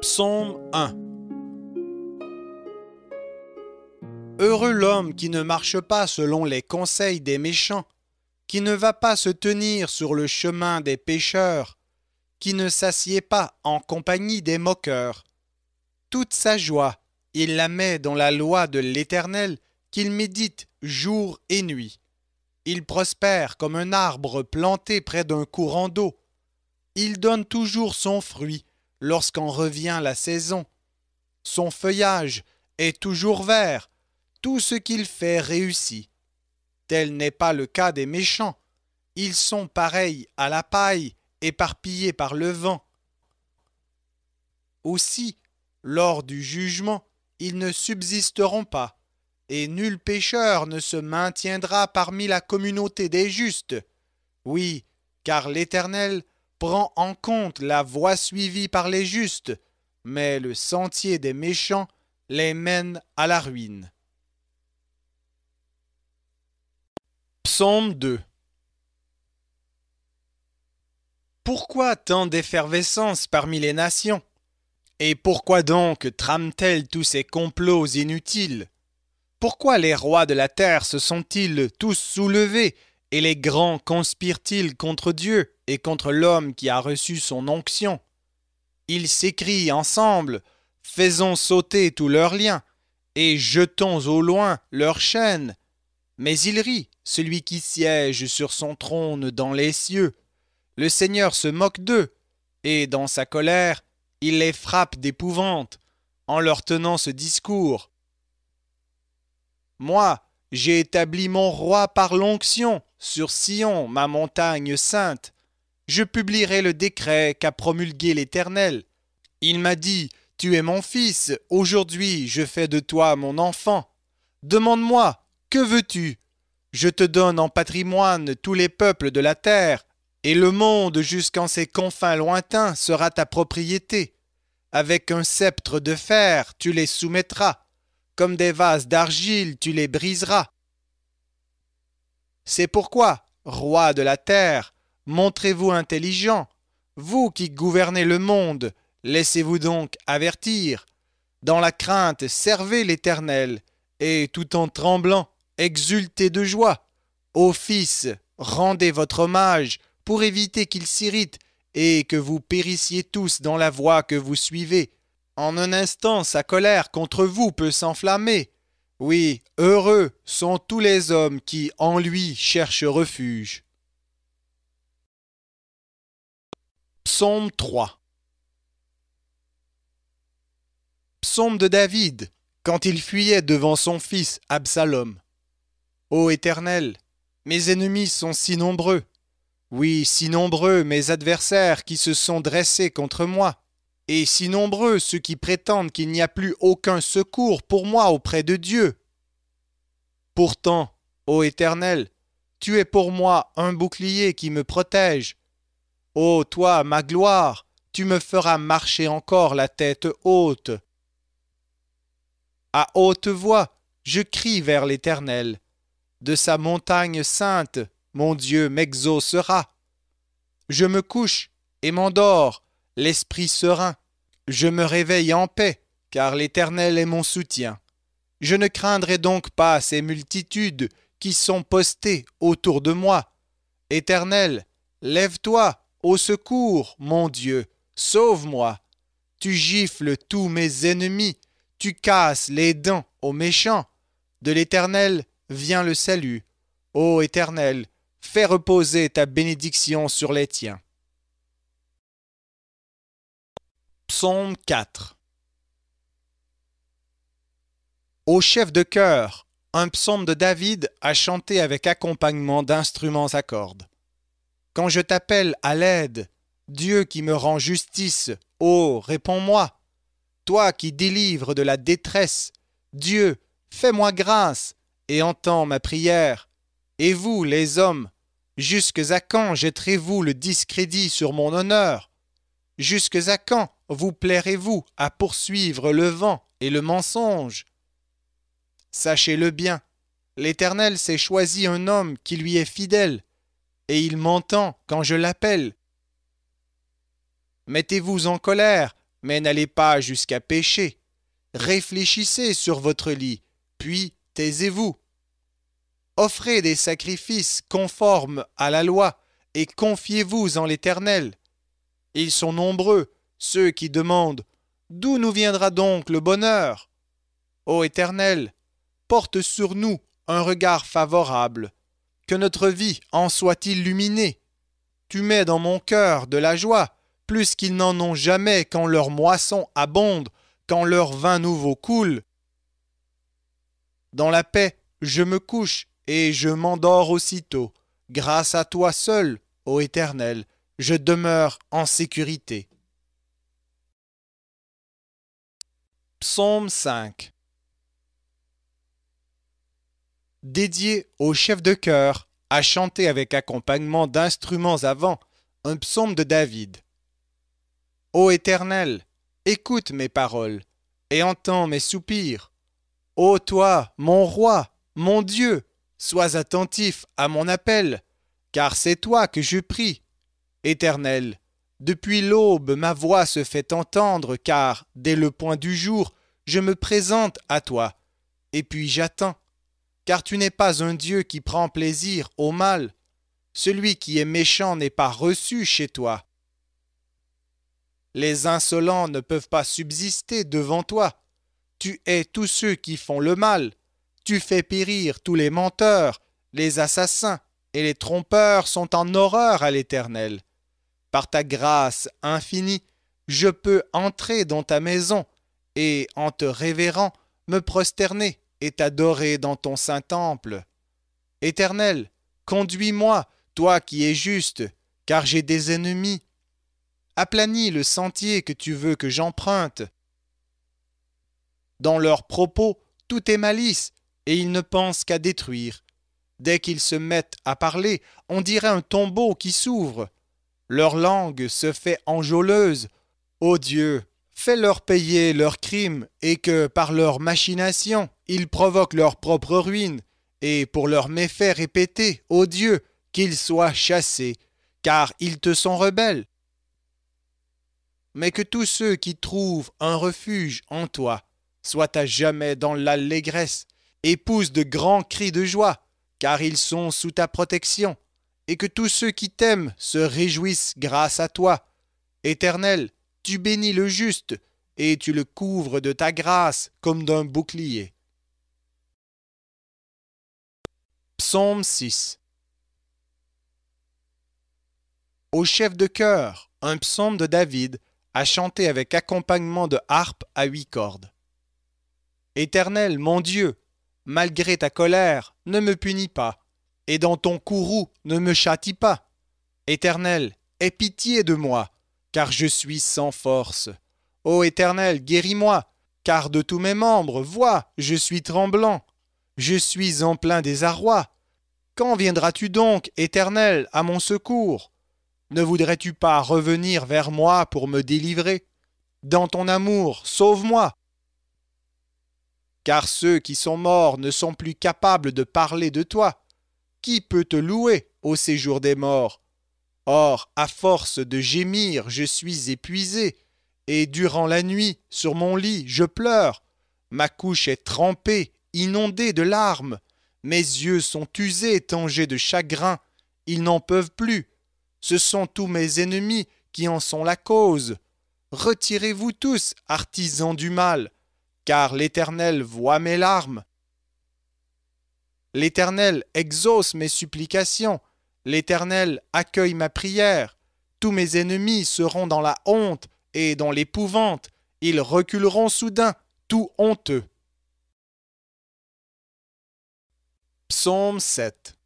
Psaume 1 Heureux l'homme qui ne marche pas selon les conseils des méchants, qui ne va pas se tenir sur le chemin des pécheurs, qui ne s'assied pas en compagnie des moqueurs. Toute sa joie, il la met dans la loi de l'Éternel qu'il médite jour et nuit. Il prospère comme un arbre planté près d'un courant d'eau. Il donne toujours son fruit lorsqu'en revient la saison. Son feuillage est toujours vert, tout ce qu'il fait réussit. Tel n'est pas le cas des méchants. Ils sont pareils à la paille, éparpillés par le vent. Aussi, lors du jugement, ils ne subsisteront pas, et nul pécheur ne se maintiendra parmi la communauté des justes. Oui, car l'Éternel prend en compte la voie suivie par les justes, mais le sentier des méchants les mène à la ruine. Psaume 2 Pourquoi tant d'effervescence parmi les nations Et pourquoi donc trament-elles tous ces complots inutiles Pourquoi les rois de la terre se sont-ils tous soulevés et les grands conspirent-ils contre Dieu et contre l'homme qui a reçu son onction. Ils s'écrient ensemble, faisons sauter tous leurs liens, et jetons au loin leurs chaînes. Mais il rit, celui qui siège sur son trône dans les cieux. Le Seigneur se moque d'eux, et dans sa colère, il les frappe d'épouvante en leur tenant ce discours. Moi, j'ai établi mon roi par l'onction sur Sion, ma montagne sainte je publierai le décret qu'a promulgué l'Éternel. Il m'a dit, Tu es mon fils, aujourd'hui je fais de toi mon enfant. Demande-moi, que veux-tu Je te donne en patrimoine tous les peuples de la terre, et le monde jusqu'en ses confins lointains sera ta propriété. Avec un sceptre de fer tu les soumettras, comme des vases d'argile tu les briseras. C'est pourquoi, roi de la terre, Montrez-vous intelligent. Vous qui gouvernez le monde, laissez-vous donc avertir. Dans la crainte, servez l'Éternel, et tout en tremblant, exultez de joie. Ô Fils, rendez votre hommage, pour éviter qu'il s'irrite, et que vous périssiez tous dans la voie que vous suivez. En un instant, sa colère contre vous peut s'enflammer. Oui, heureux sont tous les hommes qui, en lui, cherchent refuge. Psaume 3 Psaume de David, quand il fuyait devant son fils Absalom. Ô Éternel, mes ennemis sont si nombreux, oui, si nombreux mes adversaires qui se sont dressés contre moi, et si nombreux ceux qui prétendent qu'il n'y a plus aucun secours pour moi auprès de Dieu. Pourtant, ô Éternel, tu es pour moi un bouclier qui me protège, Ô oh, toi, ma gloire, tu me feras marcher encore la tête haute. À haute voix, je crie vers l'Éternel. De sa montagne sainte, mon Dieu m'exaucera. Je me couche et m'endors, l'esprit serein. Je me réveille en paix, car l'Éternel est mon soutien. Je ne craindrai donc pas ces multitudes qui sont postées autour de moi. Éternel, lève-toi, au secours, mon Dieu, sauve-moi. Tu gifles tous mes ennemis, tu casses les dents aux méchants. De l'Éternel vient le salut. Ô Éternel, fais reposer ta bénédiction sur les tiens. Psaume 4 Au chef de chœur, un psaume de David a chanté avec accompagnement d'instruments à cordes. Quand je t'appelle à l'aide, Dieu qui me rend justice, ô oh, réponds-moi. Toi qui délivres de la détresse, Dieu, fais-moi grâce et entends ma prière. Et vous, les hommes, jusques à quand jetterez-vous le discrédit sur mon honneur Jusques à quand vous plairez-vous à poursuivre le vent et le mensonge Sachez-le bien, l'Éternel s'est choisi un homme qui lui est fidèle et il m'entend quand je l'appelle. Mettez-vous en colère, mais n'allez pas jusqu'à pécher. Réfléchissez sur votre lit, puis taisez-vous. Offrez des sacrifices conformes à la loi, et confiez-vous en l'Éternel. Ils sont nombreux, ceux qui demandent D'où nous viendra donc le bonheur Ô Éternel, porte sur nous un regard favorable que notre vie en soit illuminée. Tu mets dans mon cœur de la joie, plus qu'ils n'en ont jamais quand leur moisson abonde, quand leur vin nouveau coule. Dans la paix, je me couche et je m'endors aussitôt. Grâce à toi seul, ô Éternel, je demeure en sécurité. Psaume 5 dédié au chef de chœur à chanter avec accompagnement d'instruments avant un psaume de David. Ô Éternel, écoute mes paroles et entends mes soupirs. Ô toi, mon roi, mon Dieu, sois attentif à mon appel, car c'est toi que je prie. Éternel, depuis l'aube ma voix se fait entendre, car dès le point du jour, je me présente à toi, et puis j'attends car tu n'es pas un Dieu qui prend plaisir au mal. Celui qui est méchant n'est pas reçu chez toi. Les insolents ne peuvent pas subsister devant toi. Tu hais tous ceux qui font le mal. Tu fais périr tous les menteurs, les assassins et les trompeurs sont en horreur à l'Éternel. Par ta grâce infinie, je peux entrer dans ta maison et, en te révérant, me prosterner est adoré dans ton saint temple. Éternel, conduis-moi, toi qui es juste, car j'ai des ennemis. Aplanis le sentier que tu veux que j'emprunte. Dans leurs propos, tout est malice, et ils ne pensent qu'à détruire. Dès qu'ils se mettent à parler, on dirait un tombeau qui s'ouvre. Leur langue se fait enjôleuse. Ô Dieu, fais leur payer leurs crimes et que par leur machination, ils provoquent leur propre ruine, et pour leurs méfaits répétés, ô Dieu, qu'ils soient chassés, car ils te sont rebelles. Mais que tous ceux qui trouvent un refuge en toi soient à jamais dans l'allégresse, et poussent de grands cris de joie, car ils sont sous ta protection, et que tous ceux qui t'aiment se réjouissent grâce à toi. Éternel, tu bénis le juste, et tu le couvres de ta grâce comme d'un bouclier. Psaume 6 Au chef de chœur, un psaume de David a chanté avec accompagnement de harpe à huit cordes. Éternel, mon Dieu, malgré ta colère, ne me punis pas, et dans ton courroux, ne me châtie pas. Éternel, aie pitié de moi, car je suis sans force. Ô Éternel, guéris-moi, car de tous mes membres, vois, je suis tremblant. Je suis en plein désarroi. Quand viendras-tu donc, Éternel, à mon secours Ne voudrais-tu pas revenir vers moi pour me délivrer Dans ton amour, sauve-moi. Car ceux qui sont morts ne sont plus capables de parler de toi. Qui peut te louer au séjour des morts Or, à force de gémir, je suis épuisé, et durant la nuit, sur mon lit, je pleure. Ma couche est trempée, inondée de larmes. Mes yeux sont usés, tangés de chagrin. Ils n'en peuvent plus. Ce sont tous mes ennemis qui en sont la cause. Retirez-vous tous, artisans du mal, car l'Éternel voit mes larmes. L'Éternel exauce mes supplications, L'Éternel accueille ma prière. Tous mes ennemis seront dans la honte et dans l'épouvante. Ils reculeront soudain, tout honteux. Psaume 7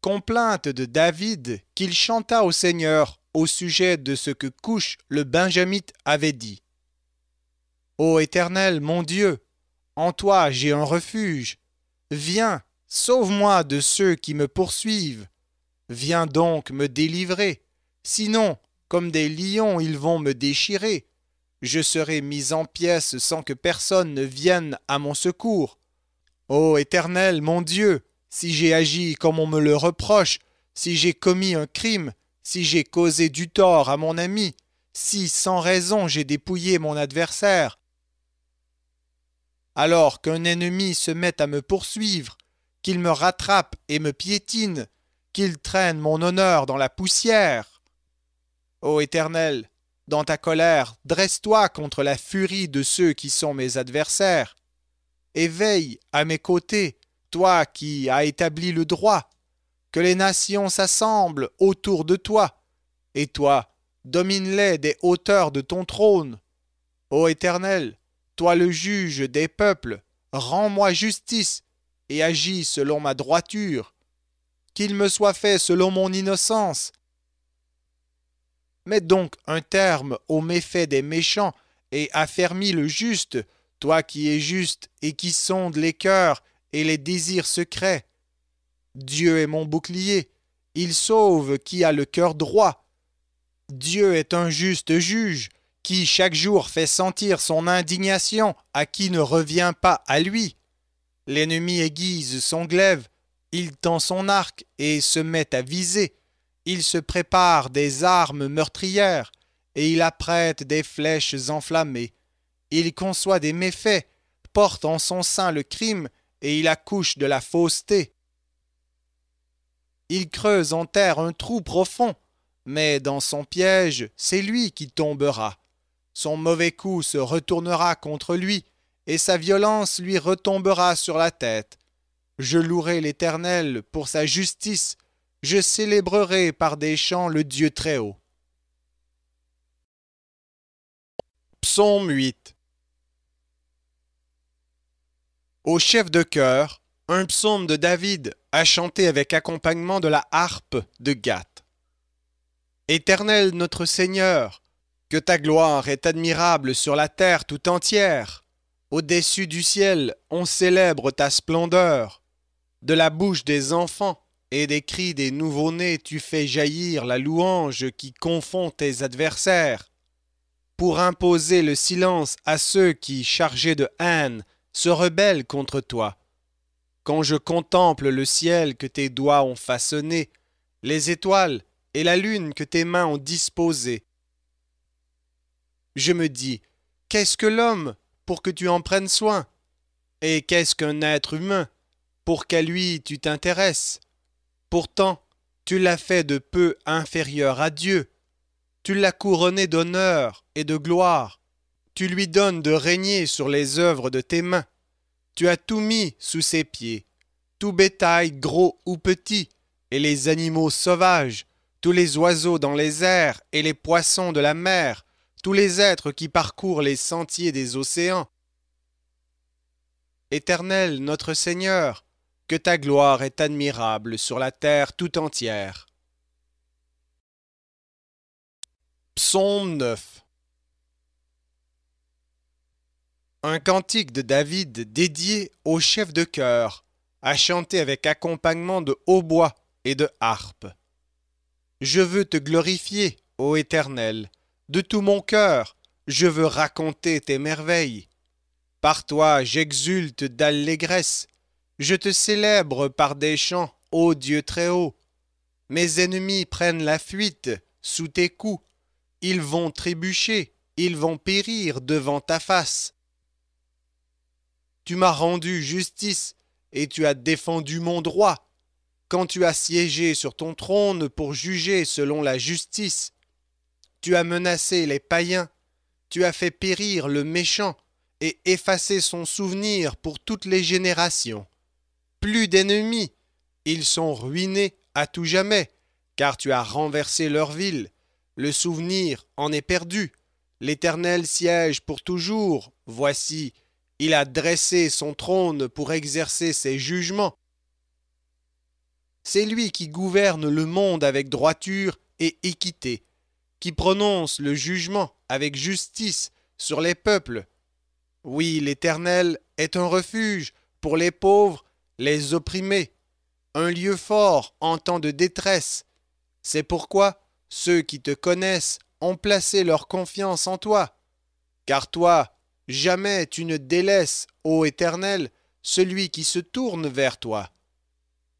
Complainte de David qu'il chanta au Seigneur au sujet de ce que Couche le Benjamite avait dit. Ô Éternel, mon Dieu, en toi j'ai un refuge. Viens, Sauve-moi de ceux qui me poursuivent. Viens donc me délivrer. Sinon, comme des lions, ils vont me déchirer. Je serai mis en pièces sans que personne ne vienne à mon secours. Ô Éternel, mon Dieu, si j'ai agi comme on me le reproche, si j'ai commis un crime, si j'ai causé du tort à mon ami, si sans raison j'ai dépouillé mon adversaire, alors qu'un ennemi se met à me poursuivre, qu'il me rattrape et me piétine, qu'il traîne mon honneur dans la poussière. Ô Éternel, dans ta colère, dresse-toi contre la furie de ceux qui sont mes adversaires. Éveille à mes côtés, toi qui as établi le droit. Que les nations s'assemblent autour de toi, et toi, domine-les des hauteurs de ton trône. Ô Éternel, toi le juge des peuples, rends-moi justice et agis selon ma droiture, qu'il me soit fait selon mon innocence. Mets donc un terme aux méfaits des méchants et affermis le juste, toi qui es juste et qui sondes les cœurs et les désirs secrets. Dieu est mon bouclier, il sauve qui a le cœur droit. Dieu est un juste juge, qui chaque jour fait sentir son indignation à qui ne revient pas à lui. L'ennemi aiguise son glaive, il tend son arc et se met à viser. Il se prépare des armes meurtrières et il apprête des flèches enflammées. Il conçoit des méfaits, porte en son sein le crime et il accouche de la fausseté. Il creuse en terre un trou profond, mais dans son piège, c'est lui qui tombera. Son mauvais coup se retournera contre lui, et sa violence lui retombera sur la tête. Je louerai l'Éternel pour sa justice, je célébrerai par des chants le Dieu Très-Haut. Psaume 8 Au chef de chœur, un psaume de David a chanté avec accompagnement de la harpe de Gath. Éternel notre Seigneur, que ta gloire est admirable sur la terre tout entière. Au-dessus du ciel, on célèbre ta splendeur. De la bouche des enfants et des cris des nouveau-nés, tu fais jaillir la louange qui confond tes adversaires. Pour imposer le silence à ceux qui, chargés de haine, se rebellent contre toi. Quand je contemple le ciel que tes doigts ont façonné, les étoiles et la lune que tes mains ont disposées, je me dis, qu'est-ce que l'homme pour que tu en prennes soin. Et qu'est-ce qu'un être humain pour qu'à lui tu t'intéresses Pourtant, tu l'as fait de peu inférieur à Dieu. Tu l'as couronné d'honneur et de gloire. Tu lui donnes de régner sur les œuvres de tes mains. Tu as tout mis sous ses pieds, tout bétail gros ou petit, et les animaux sauvages, tous les oiseaux dans les airs et les poissons de la mer, tous les êtres qui parcourent les sentiers des océans. Éternel notre Seigneur, que ta gloire est admirable sur la terre tout entière. Psaume 9 Un cantique de David dédié au chef de chœur, à chanter avec accompagnement de hautbois et de harpe. Je veux te glorifier, ô Éternel, de tout mon cœur, je veux raconter tes merveilles. Par toi, j'exulte d'allégresse, je te célèbre par des chants, ô Dieu très haut. Mes ennemis prennent la fuite sous tes coups, ils vont trébucher, ils vont périr devant ta face. Tu m'as rendu justice et tu as défendu mon droit. Quand tu as siégé sur ton trône pour juger selon la justice, tu as menacé les païens, tu as fait périr le méchant et effacé son souvenir pour toutes les générations. Plus d'ennemis, ils sont ruinés à tout jamais, car tu as renversé leur ville. Le souvenir en est perdu. L'Éternel siège pour toujours. Voici, il a dressé son trône pour exercer ses jugements. C'est lui qui gouverne le monde avec droiture et équité qui prononce le jugement avec justice sur les peuples. Oui, l'Éternel est un refuge pour les pauvres, les opprimés, un lieu fort en temps de détresse. C'est pourquoi ceux qui te connaissent ont placé leur confiance en toi. Car toi, jamais tu ne délaisses, ô Éternel, celui qui se tourne vers toi.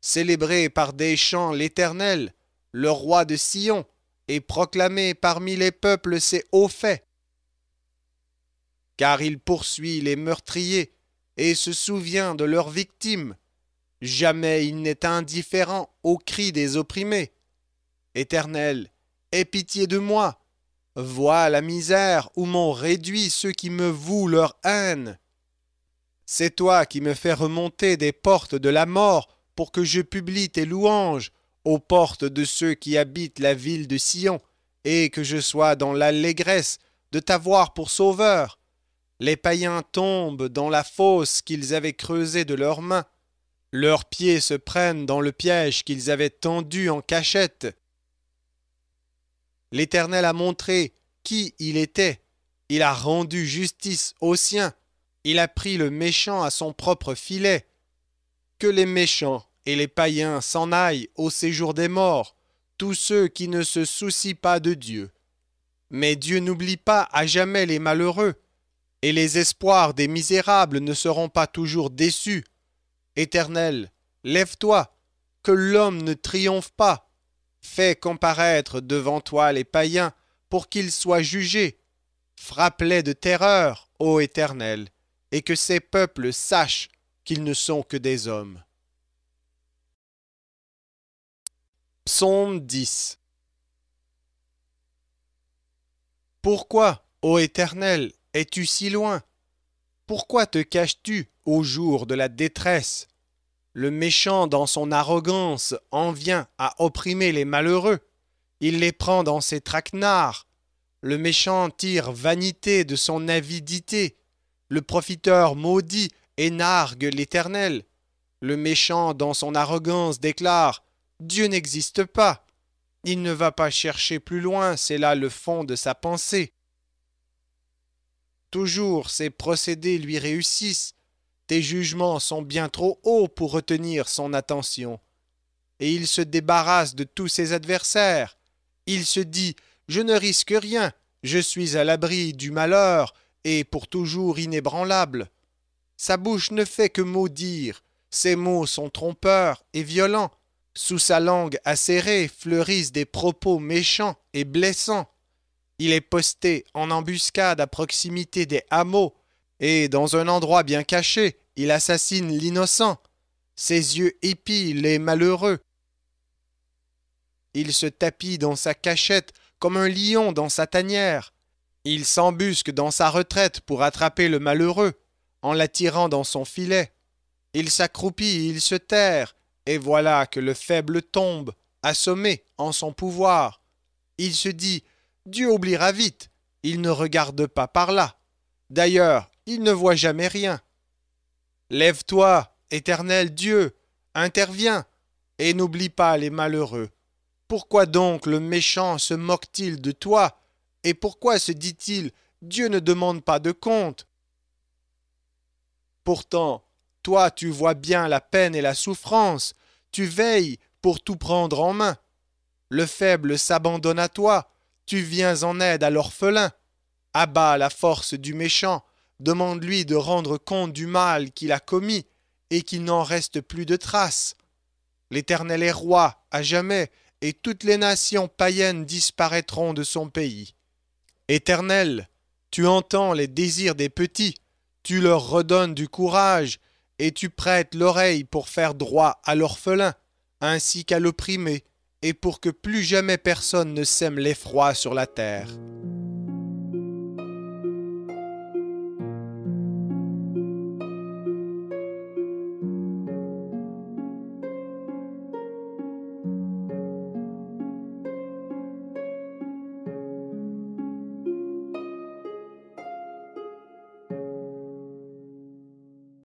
Célébré par des chants l'Éternel, le roi de Sion, et proclamer parmi les peuples ses hauts faits. Car il poursuit les meurtriers et se souvient de leurs victimes. Jamais il n'est indifférent aux cris des opprimés. Éternel, aie pitié de moi. Vois la misère où m'ont réduit ceux qui me vouent leur haine. C'est toi qui me fais remonter des portes de la mort pour que je publie tes louanges aux portes de ceux qui habitent la ville de Sion, et que je sois dans l'allégresse de t'avoir pour sauveur. Les païens tombent dans la fosse qu'ils avaient creusée de leurs mains. Leurs pieds se prennent dans le piège qu'ils avaient tendu en cachette. L'Éternel a montré qui il était. Il a rendu justice aux siens. Il a pris le méchant à son propre filet. Que les méchants et les païens s'en aillent au séjour des morts, tous ceux qui ne se soucient pas de Dieu. Mais Dieu n'oublie pas à jamais les malheureux, et les espoirs des misérables ne seront pas toujours déçus. Éternel, lève-toi, que l'homme ne triomphe pas. Fais comparaître devant toi les païens, pour qu'ils soient jugés. Frappe-les de terreur, ô Éternel, et que ces peuples sachent qu'ils ne sont que des hommes. Psaume 10 Pourquoi, ô Éternel, es-tu si loin Pourquoi te caches-tu au jour de la détresse Le méchant dans son arrogance en vient à opprimer les malheureux. Il les prend dans ses traquenards. Le méchant tire vanité de son avidité. Le profiteur maudit et nargue l'Éternel. Le méchant dans son arrogance déclare Dieu n'existe pas. Il ne va pas chercher plus loin, c'est là le fond de sa pensée. Toujours ses procédés lui réussissent, tes jugements sont bien trop hauts pour retenir son attention. Et il se débarrasse de tous ses adversaires. Il se dit Je ne risque rien, je suis à l'abri du malheur et pour toujours inébranlable. Sa bouche ne fait que maudire, ses mots sont trompeurs et violents, sous sa langue acérée fleurissent des propos méchants et blessants. Il est posté en embuscade à proximité des hameaux, et dans un endroit bien caché, il assassine l'innocent. Ses yeux épient les malheureux. Il se tapit dans sa cachette comme un lion dans sa tanière. Il s'embusque dans sa retraite pour attraper le malheureux, en l'attirant dans son filet. Il s'accroupit, il se terre, et voilà que le faible tombe, assommé en son pouvoir. Il se dit Dieu oubliera vite, il ne regarde pas par là. D'ailleurs, il ne voit jamais rien. Lève-toi, éternel Dieu, interviens, et n'oublie pas les malheureux. Pourquoi donc le méchant se moque-t-il de toi Et pourquoi se dit-il Dieu ne demande pas de compte Pourtant, toi, tu vois bien la peine et la souffrance, tu veilles pour tout prendre en main. Le faible s'abandonne à toi, tu viens en aide à l'orphelin. Abat la force du méchant, demande-lui de rendre compte du mal qu'il a commis, et qu'il n'en reste plus de traces. L'Éternel est roi à jamais, et toutes les nations païennes disparaîtront de son pays. Éternel, tu entends les désirs des petits, tu leur redonnes du courage, et tu prêtes l'oreille pour faire droit à l'orphelin, ainsi qu'à l'opprimé, et pour que plus jamais personne ne sème l'effroi sur la terre.